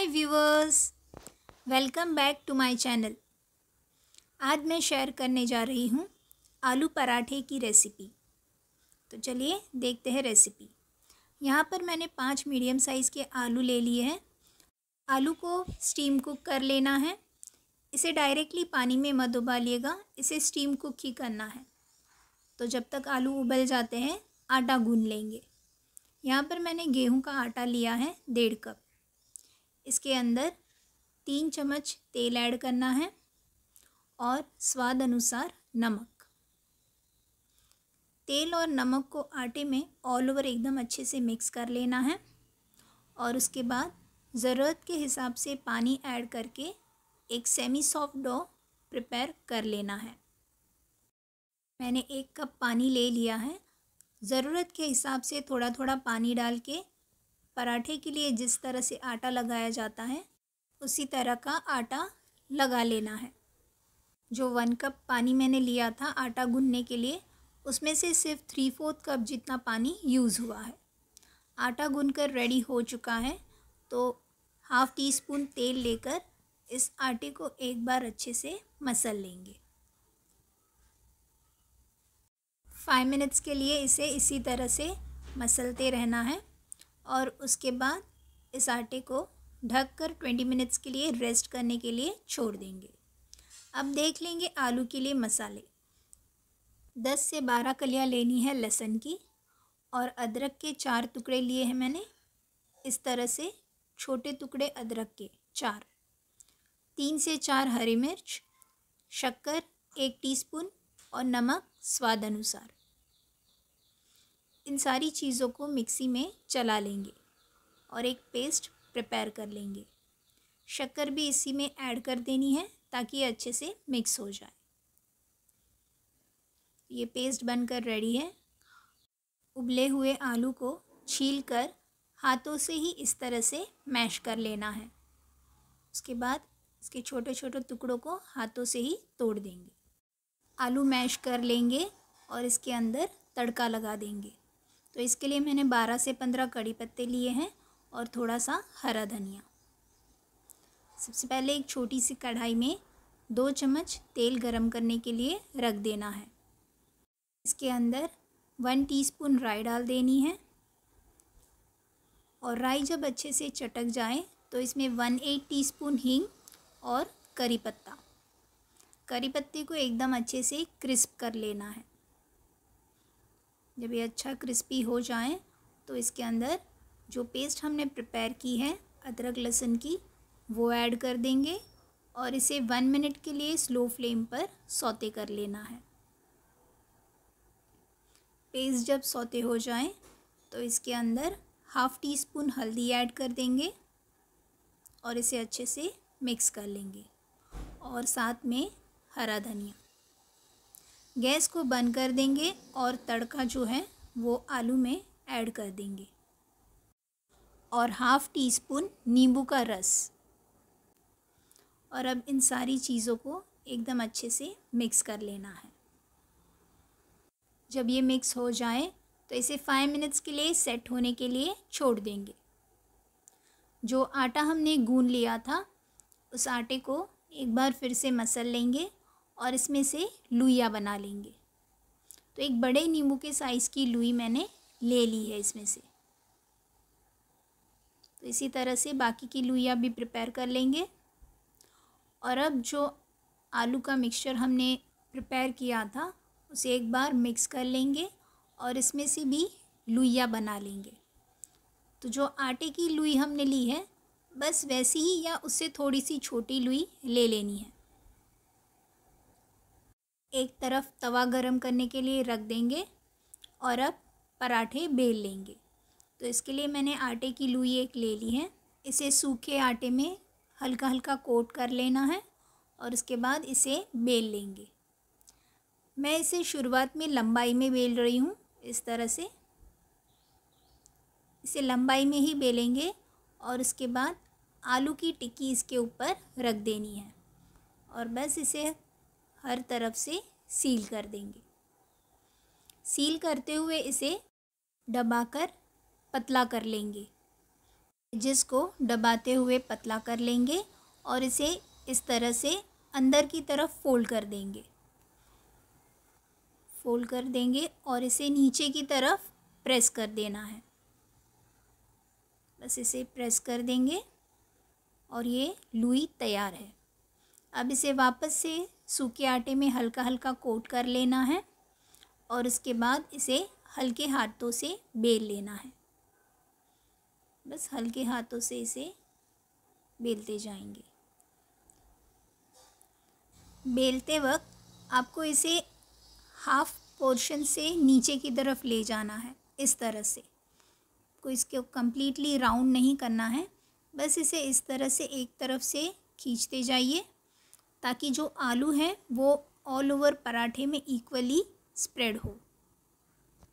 hi viewers welcome back to my channel आज मैं share करने जा रही हूँ आलू पराठे की रेसिपी तो चलिए देखते हैं रेसिपी यहाँ पर मैंने पाँच मीडियम साइज़ के आलू ले लिए हैं आलू को स्टीम कुक कर लेना है इसे डायरेक्टली पानी में मत उबालिएगा इसे स्टीम कुक ही करना है तो जब तक आलू उबल जाते हैं आटा गून लेंगे यहाँ पर मैंने गेहूँ का आटा लिया है डेढ़ कप इसके अंदर तीन चम्मच तेल ऐड करना है और स्वाद अनुसार नमक तेल और नमक को आटे में ऑल ओवर एकदम अच्छे से मिक्स कर लेना है और उसके बाद ज़रूरत के हिसाब से पानी ऐड करके एक सेमी सॉफ्ट डो प्रिपेयर कर लेना है मैंने एक कप पानी ले लिया है ज़रूरत के हिसाब से थोड़ा थोड़ा पानी डाल के पराठे के लिए जिस तरह से आटा लगाया जाता है उसी तरह का आटा लगा लेना है जो वन कप पानी मैंने लिया था आटा गूंदने के लिए उसमें से सिर्फ थ्री फोर्थ कप जितना पानी यूज़ हुआ है आटा गूंद कर रेडी हो चुका है तो हाफ़ टी स्पून तेल लेकर इस आटे को एक बार अच्छे से मसल लेंगे फाइव मिनट्स के लिए इसे इसी तरह से मसलते रहना है और उसके बाद इस आटे को ढक कर ट्वेंटी मिनट्स के लिए रेस्ट करने के लिए छोड़ देंगे अब देख लेंगे आलू के लिए मसाले दस से बारह कलियाँ लेनी है लहसुन की और अदरक के चार टुकड़े लिए हैं मैंने इस तरह से छोटे टुकड़े अदरक के चार तीन से चार हरी मिर्च शक्कर एक टीस्पून और नमक स्वाद अनुसार इन सारी चीज़ों को मिक्सी में चला लेंगे और एक पेस्ट प्रिपेयर कर लेंगे शक्कर भी इसी में ऐड कर देनी है ताकि ये अच्छे से मिक्स हो जाए ये पेस्ट बनकर रेडी है उबले हुए आलू को छील कर हाथों से ही इस तरह से मैश कर लेना है उसके बाद इसके छोटे छोटे टुकड़ों को हाथों से ही तोड़ देंगे आलू मैश कर लेंगे और इसके अंदर तड़का लगा देंगे तो इसके लिए मैंने बारह से पंद्रह कड़ी पत्ते लिए हैं और थोड़ा सा हरा धनिया सबसे पहले एक छोटी सी कढ़ाई में दो चम्मच तेल गरम करने के लिए रख देना है इसके अंदर वन टीस्पून राई डाल देनी है और राई जब अच्छे से चटक जाए तो इसमें वन एट टी हींग और करी पत्ता करी पत्ते को एकदम अच्छे से क्रिस्प कर लेना है जब ये अच्छा क्रिस्पी हो जाए तो इसके अंदर जो पेस्ट हमने प्रिपेयर की है अदरक लहसुन की वो ऐड कर देंगे और इसे वन मिनट के लिए स्लो फ्लेम पर सौते कर लेना है पेस्ट जब सौते हो जाए तो इसके अंदर हाफ़ टी स्पून हल्दी ऐड कर देंगे और इसे अच्छे से मिक्स कर लेंगे और साथ में हरा धनिया गैस को बंद कर देंगे और तड़का जो है वो आलू में ऐड कर देंगे और हाफ़ टी स्पून नींबू का रस और अब इन सारी चीज़ों को एकदम अच्छे से मिक्स कर लेना है जब ये मिक्स हो जाए तो इसे फाइव मिनट्स के लिए सेट होने के लिए छोड़ देंगे जो आटा हमने गून लिया था उस आटे को एक बार फिर से मसल लेंगे और इसमें से लुइया बना लेंगे तो एक बड़े नींबू के साइज़ की लुई मैंने ले ली है इसमें से तो इसी तरह से बाकी की लुइया भी प्रिपेयर कर लेंगे और अब जो आलू का मिक्सचर हमने प्रिपेयर किया था उसे एक बार मिक्स कर लेंगे और इसमें से भी लुइया बना लेंगे तो जो आटे की लुई हमने ली है बस वैसी ही या उससे थोड़ी सी छोटी लुई ले लेनी है एक तरफ तवा गरम करने के लिए रख देंगे और अब पराठे बेल लेंगे तो इसके लिए मैंने आटे की लुई एक ले ली है इसे सूखे आटे में हल्का हल्का कोट कर लेना है और उसके बाद इसे बेल लेंगे मैं इसे शुरुआत में लंबाई में बेल रही हूँ इस तरह से इसे लंबाई में ही बेलेंगे और उसके बाद आलू की टिक्की इसके ऊपर रख देनी है और बस इसे हर तरफ से सील कर देंगे सील करते हुए इसे दबाकर पतला कर लेंगे जिसको दबाते हुए पतला कर लेंगे और इसे इस तरह से अंदर की तरफ फोल्ड कर देंगे फोल्ड कर देंगे और इसे नीचे की तरफ प्रेस कर देना है बस इसे प्रेस कर देंगे और ये लुई तैयार है अब इसे वापस से सूखे आटे में हल्का हल्का कोट कर लेना है और उसके बाद इसे हल्के हाथों से बेल लेना है बस हल्के हाथों से इसे बेलते जाएंगे बेलते वक्त आपको इसे हाफ पोर्शन से नीचे की तरफ ले जाना है इस तरह से को इसको कम्प्लीटली राउंड नहीं करना है बस इसे इस तरह से एक तरफ से खींचते जाइए ताकि जो आलू हैं वो ऑल ओवर पराठे में इक्वली स्प्रेड हो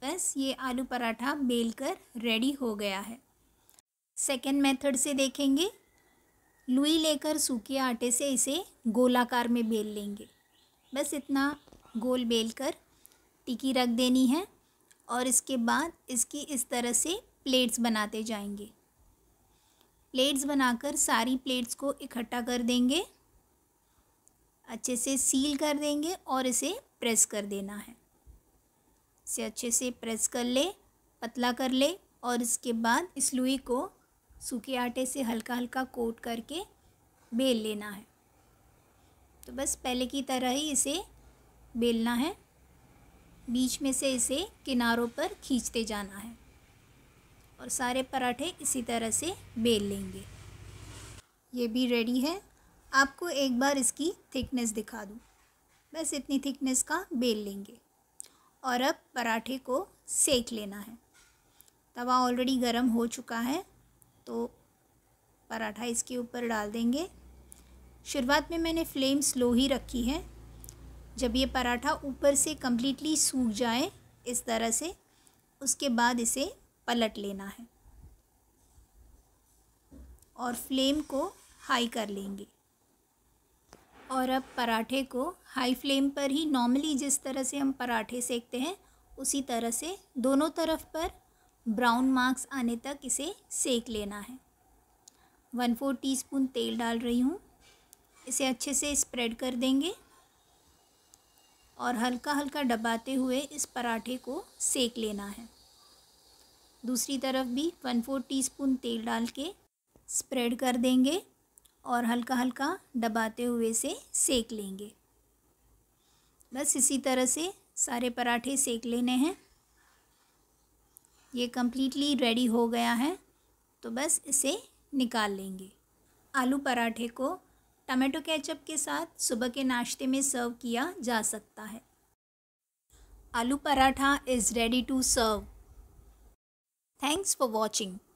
बस ये आलू पराठा बेल कर रेडी हो गया है सेकेंड मेथड से देखेंगे लुई लेकर सूखे आटे से इसे गोलाकार में बेल लेंगे बस इतना गोल बेल कर टिकी रख देनी है और इसके बाद इसकी इस तरह से प्लेट्स बनाते जाएंगे प्लेट्स बनाकर सारी प्लेट्स को इकट्ठा कर देंगे अच्छे से सील कर देंगे और इसे प्रेस कर देना है इसे अच्छे से प्रेस कर ले पतला कर ले और इसके बाद इस लुई को सूखे आटे से हल्का हल्का कोट करके बेल लेना है तो बस पहले की तरह ही इसे बेलना है बीच में से इसे किनारों पर खींचते जाना है और सारे पराठे इसी तरह से बेल लेंगे ये भी रेडी है आपको एक बार इसकी थिकनेस दिखा दूँ बस इतनी थिकनेस का बेल लेंगे और अब पराठे को सेक लेना है तवा ऑलरेडी गर्म हो चुका है तो पराठा इसके ऊपर डाल देंगे शुरुआत में मैंने फ्लेम स्लो ही रखी है जब ये पराठा ऊपर से कम्प्लीटली सूख जाए इस तरह से उसके बाद इसे पलट लेना है और फ्लेम को हाई कर लेंगे और अब पराठे को हाई फ्लेम पर ही नॉर्मली जिस तरह से हम पराठे सेकते हैं उसी तरह से दोनों तरफ पर ब्राउन मार्क्स आने तक इसे सेक लेना है वन फोर टीस्पून तेल डाल रही हूँ इसे अच्छे से स्प्रेड कर देंगे और हल्का हल्का डबाते हुए इस पराठे को सेक लेना है दूसरी तरफ भी वन फोर टीस्पून तेल डाल के स्प्रेड कर देंगे और हल्का हल्का दबाते हुए से सेक लेंगे बस इसी तरह से सारे पराठे सेक लेने हैं ये कम्प्लीटली रेडी हो गया है तो बस इसे निकाल लेंगे आलू पराठे को टमाटो केचप के साथ सुबह के नाश्ते में सर्व किया जा सकता है aloo paratha is ready to serve thanks for watching